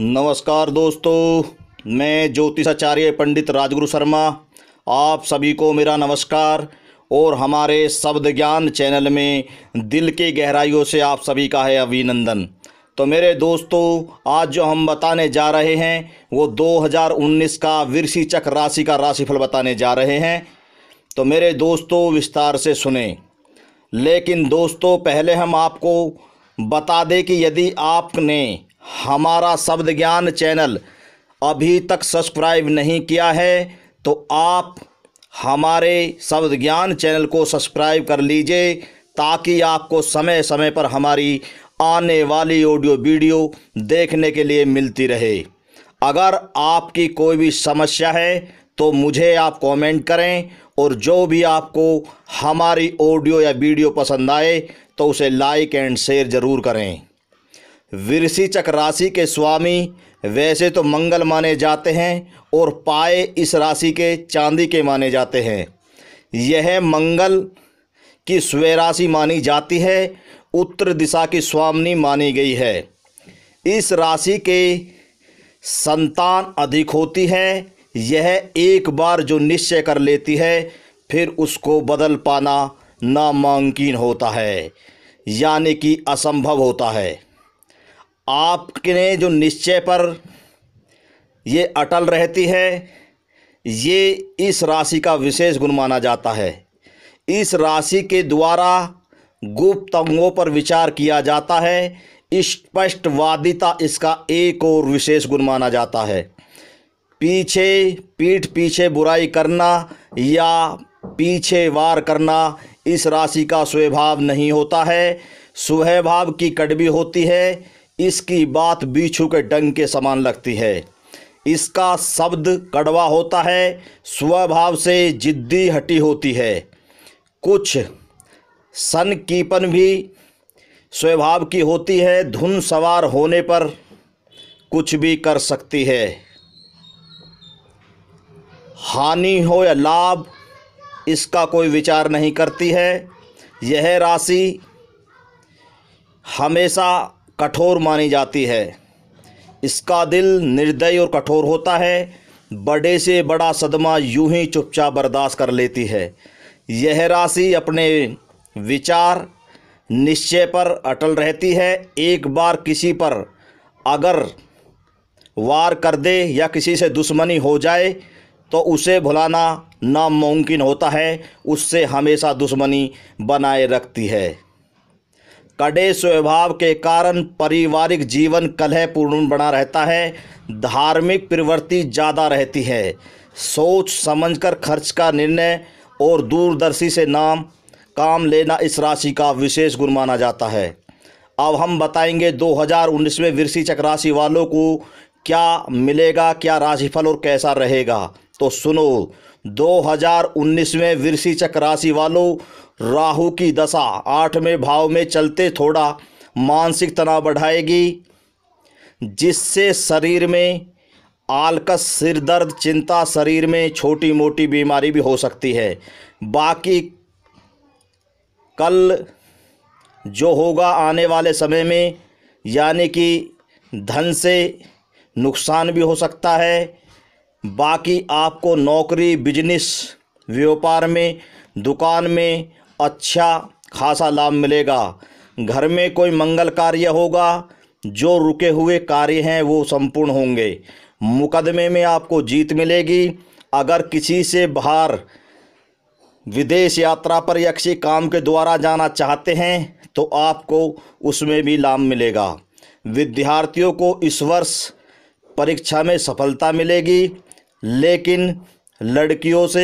नमस्कार दोस्तों मैं ज्योतिषाचार्य पंडित राजगुरु शर्मा आप सभी को मेरा नमस्कार और हमारे शब्द ज्ञान चैनल में दिल के गहराइयों से आप सभी का है अभिनंदन तो मेरे दोस्तों आज जो हम बताने जा रहे हैं वो 2019 का चक्र राशि का राशिफल बताने जा रहे हैं तो मेरे दोस्तों विस्तार से सुने लेकिन दोस्तों पहले हम आपको बता दें कि यदि आपने हमारा शब्द ज्ञान चैनल अभी तक सब्सक्राइब नहीं किया है तो आप हमारे शब्द ज्ञान चैनल को सब्सक्राइब कर लीजिए ताकि आपको समय समय पर हमारी आने वाली ऑडियो वीडियो देखने के लिए मिलती रहे अगर आपकी कोई भी समस्या है तो मुझे आप कमेंट करें और जो भी आपको हमारी ऑडियो या वीडियो पसंद आए तो उसे लाइक एंड शेयर ज़रूर करें वृषिचक राशि के स्वामी वैसे तो मंगल माने जाते हैं और पाए इस राशि के चांदी के माने जाते हैं यह मंगल की स्वय राशि मानी जाती है उत्तर दिशा की स्वामी मानी गई है इस राशि के संतान अधिक होती है यह एक बार जो निश्चय कर लेती है फिर उसको बदल पाना नामुमकिन होता है यानी कि असंभव होता है आपने जो निश्चय पर ये अटल रहती है ये इस राशि का विशेष गुण माना जाता है इस राशि के द्वारा गुप्त अंगों पर विचार किया जाता है स्पष्टवादिता इस इसका एक और विशेष गुण माना जाता है पीछे पीठ पीछे बुराई करना या पीछे वार करना इस राशि का स्वभाव नहीं होता है स्वभाव की कड़वी होती है इसकी बात बीछू के डंग के समान लगती है इसका शब्द कड़वा होता है स्वभाव से जिद्दी हटी होती है कुछ सन कीपन भी स्वभाव की होती है धुन सवार होने पर कुछ भी कर सकती है हानि हो या लाभ इसका कोई विचार नहीं करती है यह राशि हमेशा कठोर मानी जाती है इसका दिल निर्दयी और कठोर होता है बड़े से बड़ा सदमा यूं ही चुपचाप बर्दाश्त कर लेती है यह राशि अपने विचार निश्चय पर अटल रहती है एक बार किसी पर अगर वार कर दे या किसी से दुश्मनी हो जाए तो उसे भुलाना नामुमकिन होता है उससे हमेशा दुश्मनी बनाए रखती है कड़े स्वभाव के कारण पारिवारिक जीवन कलहपूर्ण बना रहता है धार्मिक प्रवृत्ति ज़्यादा रहती है सोच समझकर खर्च का निर्णय और दूरदर्शी से नाम काम लेना इस राशि का विशेष गुण माना जाता है अब हम बताएंगे 2019 में चक्र राशि वालों को क्या मिलेगा क्या राशिफल और कैसा रहेगा तो सुनो 2019 में वृषि चक्र राशि वालों राहु की दशा आठवें भाव में चलते थोड़ा मानसिक तनाव बढ़ाएगी जिससे शरीर में आलकस सिरदर्द चिंता शरीर में छोटी मोटी बीमारी भी हो सकती है बाकी कल जो होगा आने वाले समय में यानी कि धन से नुकसान भी हो सकता है बाकी आपको नौकरी बिजनेस व्यापार में दुकान में अच्छा खासा लाभ मिलेगा घर में कोई मंगल कार्य होगा जो रुके हुए कार्य हैं वो संपूर्ण होंगे मुकदमे में आपको जीत मिलेगी अगर किसी से बाहर विदेश यात्रा पर या किसी काम के द्वारा जाना चाहते हैं तो आपको उसमें भी लाभ मिलेगा विद्यार्थियों को इस वर्ष परीक्षा में सफलता मिलेगी लेकिन लड़कियों से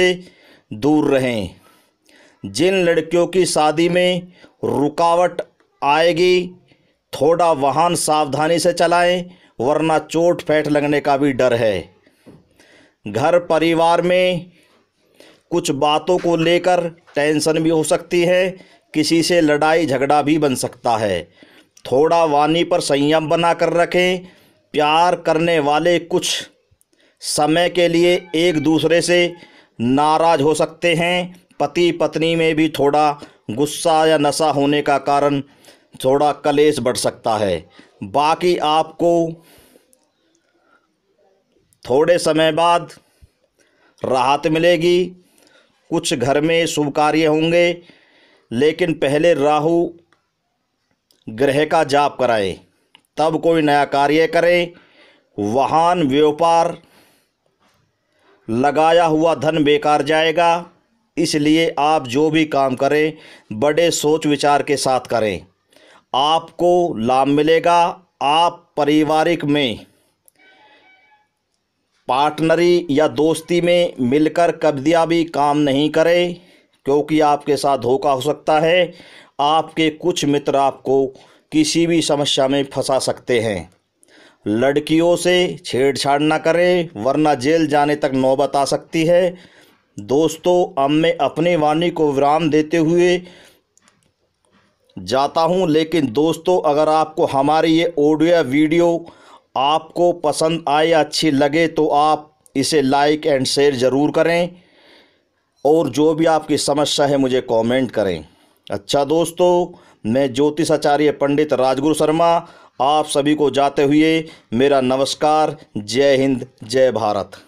दूर रहें जिन लड़कियों की शादी में रुकावट आएगी थोड़ा वाहन सावधानी से चलाएं वरना चोट फैट लगने का भी डर है घर परिवार में कुछ बातों को लेकर टेंशन भी हो सकती है किसी से लड़ाई झगड़ा भी बन सकता है थोड़ा वाणी पर संयम बना कर रखें प्यार करने वाले कुछ समय के लिए एक दूसरे से नाराज हो सकते हैं पति पत्नी में भी थोड़ा गुस्सा या नशा होने का कारण थोड़ा कलेश बढ़ सकता है बाकी आपको थोड़े समय बाद राहत मिलेगी कुछ घर में शुभ कार्य होंगे लेकिन पहले राहु ग्रह का जाप कराएं तब कोई नया कार्य करें वाहन व्यापार लगाया हुआ धन बेकार जाएगा इसलिए आप जो भी काम करें बड़े सोच विचार के साथ करें आपको लाभ मिलेगा आप पारिवारिक में पार्टनरी या दोस्ती में मिलकर कब्जियाबी काम नहीं करें क्योंकि आपके साथ धोखा हो सकता है आपके कुछ मित्र आपको किसी भी समस्या में फंसा सकते हैं लड़कियों से छेड़छाड़ ना करें वरना जेल जाने तक नौबत आ सकती है दोस्तों अब मैं अपनी वाणी को विराम देते हुए जाता हूं लेकिन दोस्तों अगर आपको हमारी ये ऑडियो वीडियो आपको पसंद आए अच्छी लगे तो आप इसे लाइक एंड शेयर ज़रूर करें और जो भी आपकी समस्या है मुझे कमेंट करें अच्छा दोस्तों मैं ज्योतिष आचार्य पंडित राजगुरु शर्मा आप सभी को जाते हुए मेरा नमस्कार जय हिंद जय भारत